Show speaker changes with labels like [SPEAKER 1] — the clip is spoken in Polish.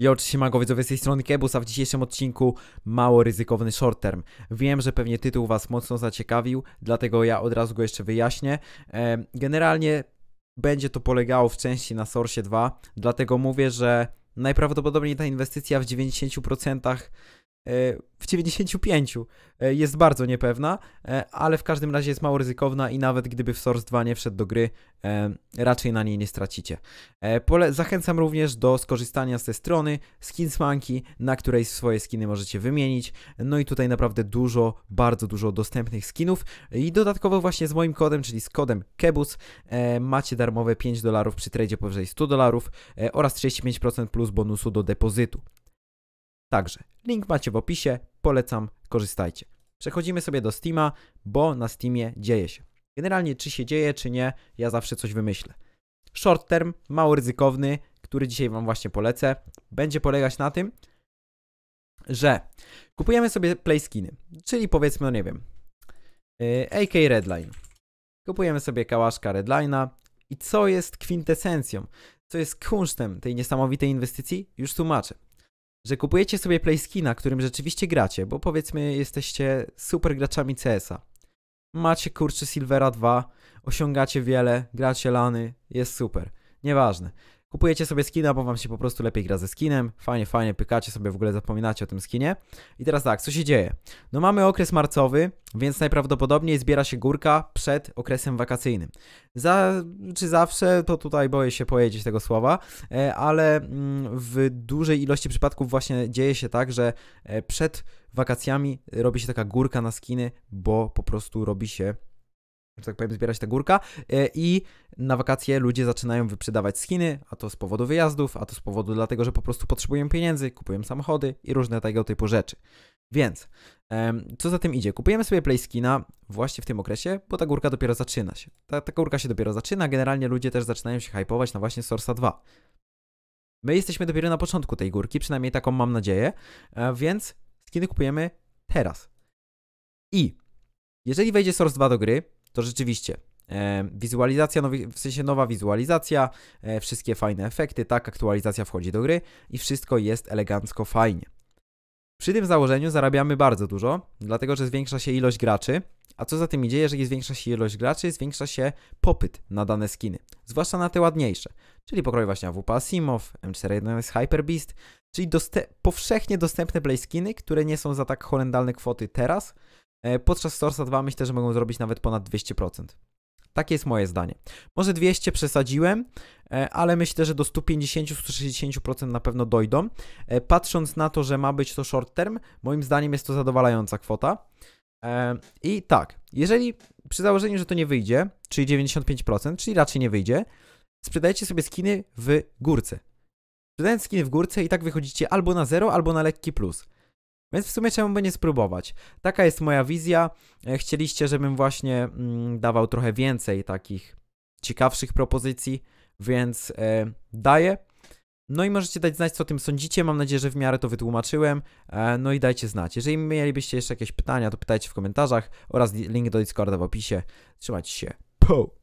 [SPEAKER 1] Ja oczywiście mago widzowie z tej strony Kebus, a w dzisiejszym odcinku mało ryzykowny short term. Wiem, że pewnie tytuł Was mocno zaciekawił, dlatego ja od razu go jeszcze wyjaśnię. Generalnie będzie to polegało w części na Source 2, dlatego mówię, że najprawdopodobniej ta inwestycja w 90% E, w 95 e, jest bardzo niepewna, e, ale w każdym razie jest mało ryzykowna i nawet gdyby w Source 2 nie wszedł do gry, raczej na niej nie stracicie. Zachęcam również do skorzystania z tej strony Skinsmanki, na której swoje skiny możecie wymienić. No i tutaj naprawdę dużo, bardzo dużo dostępnych skinów i dodatkowo właśnie z moim kodem, czyli z kodem KEBUS macie darmowe 5 dolarów przy tradzie powyżej 100 dolarów oraz 35% plus bonusu do depozytu. Także link macie w opisie, polecam, korzystajcie. Przechodzimy sobie do Steama, bo na Steamie dzieje się. Generalnie czy się dzieje, czy nie, ja zawsze coś wymyślę. Short term, mało ryzykowny, który dzisiaj Wam właśnie polecę, będzie polegać na tym, że kupujemy sobie playskiny, czyli powiedzmy, no nie wiem, y, AK Redline. Kupujemy sobie kałaszka Redlina i co jest kwintesencją, co jest kunsztem tej niesamowitej inwestycji, już tłumaczę że kupujecie sobie playskina, którym rzeczywiście gracie, bo powiedzmy jesteście super graczami CS-a. Macie kurczy Silvera 2, osiągacie wiele, gracie lany, jest super. Nieważne kupujecie sobie skina, bo wam się po prostu lepiej gra ze skinem, fajnie, fajnie, pykacie sobie, w ogóle zapominacie o tym skinie. I teraz tak, co się dzieje? No mamy okres marcowy, więc najprawdopodobniej zbiera się górka przed okresem wakacyjnym. Za, czy zawsze, to tutaj boję się powiedzieć tego słowa, e, ale mm, w dużej ilości przypadków właśnie dzieje się tak, że e, przed wakacjami robi się taka górka na skiny, bo po prostu robi się że tak powiem, zbierać ta górka e, i na wakacje ludzie zaczynają wyprzedawać skiny, a to z powodu wyjazdów, a to z powodu dlatego, że po prostu potrzebują pieniędzy, kupują samochody i różne tego typu rzeczy. Więc, co za tym idzie? Kupujemy sobie skina właśnie w tym okresie, bo ta górka dopiero zaczyna się. Ta, ta górka się dopiero zaczyna, generalnie ludzie też zaczynają się hypować na właśnie Source 2. My jesteśmy dopiero na początku tej górki, przynajmniej taką mam nadzieję, e, więc skiny kupujemy teraz. I jeżeli wejdzie Source 2 do gry, to rzeczywiście e, wizualizacja, w sensie nowa wizualizacja, e, wszystkie fajne efekty, tak, aktualizacja wchodzi do gry i wszystko jest elegancko fajnie. Przy tym założeniu zarabiamy bardzo dużo, dlatego że zwiększa się ilość graczy, a co za tym idzie, jeżeli zwiększa się ilość graczy, zwiększa się popyt na dane skiny, zwłaszcza na te ładniejsze, czyli pokroje właśnie AWP Asimov, M41S beast, czyli powszechnie dostępne play skiny, które nie są za tak horrendalne kwoty teraz, E, podczas Storsa 2 myślę, że mogą zrobić nawet ponad 200%. Takie jest moje zdanie. Może 200 przesadziłem, e, ale myślę, że do 150-160% na pewno dojdą. E, patrząc na to, że ma być to short term, moim zdaniem jest to zadowalająca kwota. I tak, jeżeli przy założeniu, że to nie wyjdzie, czyli 95%, czyli raczej nie wyjdzie, sprzedajecie sobie skiny w górce. Sprzedając skiny w górce i tak wychodzicie albo na zero, albo na lekki plus. Więc w sumie czemu by nie spróbować? Taka jest moja wizja. E, chcieliście, żebym właśnie mm, dawał trochę więcej takich ciekawszych propozycji, więc e, daję. No i możecie dać znać, co o tym sądzicie. Mam nadzieję, że w miarę to wytłumaczyłem. E, no i dajcie znać. Jeżeli mielibyście jeszcze jakieś pytania, to pytajcie w komentarzach oraz link do Discorda w opisie. Trzymajcie się. Po!